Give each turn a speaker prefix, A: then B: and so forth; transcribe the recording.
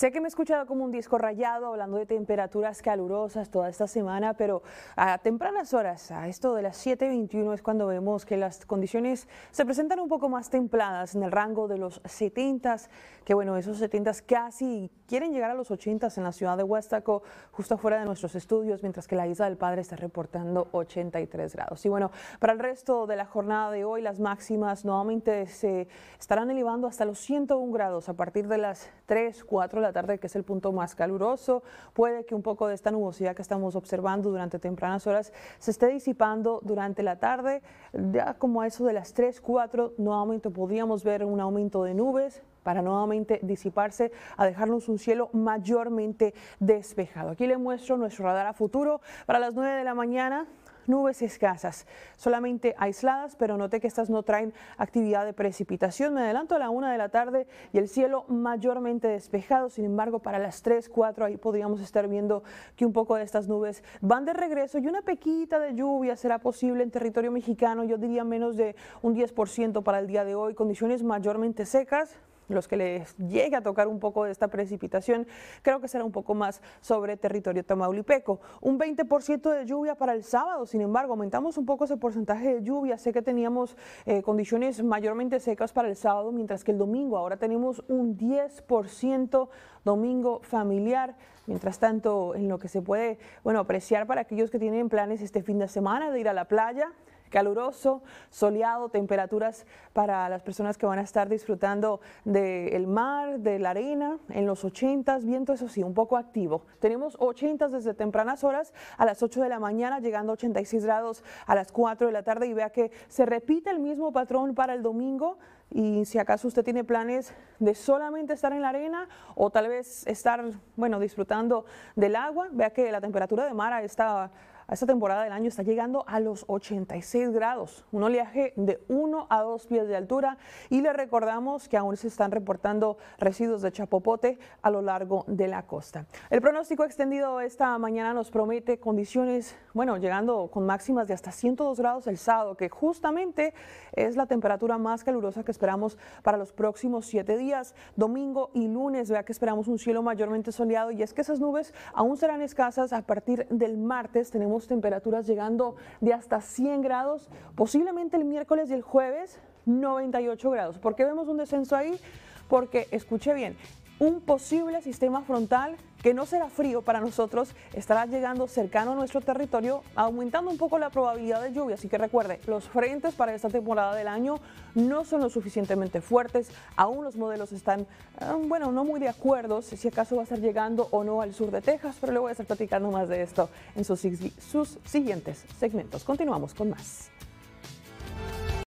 A: Sé que me he escuchado como un disco rayado hablando de temperaturas calurosas toda esta semana, pero a tempranas horas, a esto de las 7.21 es cuando vemos que las condiciones se presentan un poco más templadas en el rango de los 70, que bueno, esos 70 casi quieren llegar a los 80 en la ciudad de Huastaco, justo afuera de nuestros estudios, mientras que la Isla del Padre está reportando 83 grados. Y bueno, para el resto de la jornada de hoy, las máximas nuevamente se estarán elevando hasta los 101 grados a partir de las 3, 4, tarde, que es el punto más caluroso. Puede que un poco de esta nubosidad que estamos observando durante tempranas horas se esté disipando durante la tarde. Ya como a eso de las 3, 4, nuevamente podríamos ver un aumento de nubes, para nuevamente disiparse a dejarnos un cielo mayormente despejado. Aquí le muestro nuestro radar a futuro para las 9 de la mañana nubes escasas, solamente aisladas, pero noté que estas no traen actividad de precipitación. Me adelanto a la una de la tarde y el cielo mayormente despejado, sin embargo para las 3, 4 ahí podríamos estar viendo que un poco de estas nubes van de regreso y una pequita de lluvia será posible en territorio mexicano, yo diría menos de un 10% para el día de hoy, condiciones mayormente secas, los que les llegue a tocar un poco de esta precipitación, creo que será un poco más sobre territorio tamaulipeco. Un 20% de lluvia para el sábado, sin embargo, aumentamos un poco ese porcentaje de lluvia. Sé que teníamos eh, condiciones mayormente secas para el sábado, mientras que el domingo ahora tenemos un 10% domingo familiar. Mientras tanto, en lo que se puede bueno, apreciar para aquellos que tienen planes este fin de semana de ir a la playa, caluroso, soleado, temperaturas para las personas que van a estar disfrutando del mar, de la arena, en los 80, viento eso sí, un poco activo. Tenemos 80 desde tempranas horas a las 8 de la mañana, llegando a 86 grados a las 4 de la tarde y vea que se repite el mismo patrón para el domingo y si acaso usted tiene planes de solamente estar en la arena o tal vez estar, bueno, disfrutando del agua, vea que la temperatura de mar a esta, temporada del año está llegando a los 86 grados, un oleaje de 1 a 2 pies de altura y le recordamos que aún se están reportando residuos de chapopote a lo largo de la costa. El pronóstico extendido esta mañana nos promete condiciones, bueno, llegando con máximas de hasta 102 grados el sábado, que justamente es la temperatura más calurosa que esperamos para los próximos siete días. Domingo y lunes, vea que esperamos un cielo mayormente soleado y es que esas nubes aún serán escasas a partir del martes. Tenemos temperaturas llegando de hasta 100 grados, posiblemente el miércoles y el jueves 98 grados. ¿Por qué vemos un descenso ahí? Porque, escuche bien, un posible sistema frontal que no será frío para nosotros, estará llegando cercano a nuestro territorio, aumentando un poco la probabilidad de lluvia. Así que recuerde, los frentes para esta temporada del año no son lo suficientemente fuertes, aún los modelos están, ah, bueno, no muy de acuerdo si acaso va a estar llegando o no al sur de Texas, pero luego voy a estar platicando más de esto en sus, sus siguientes segmentos. Continuamos con más.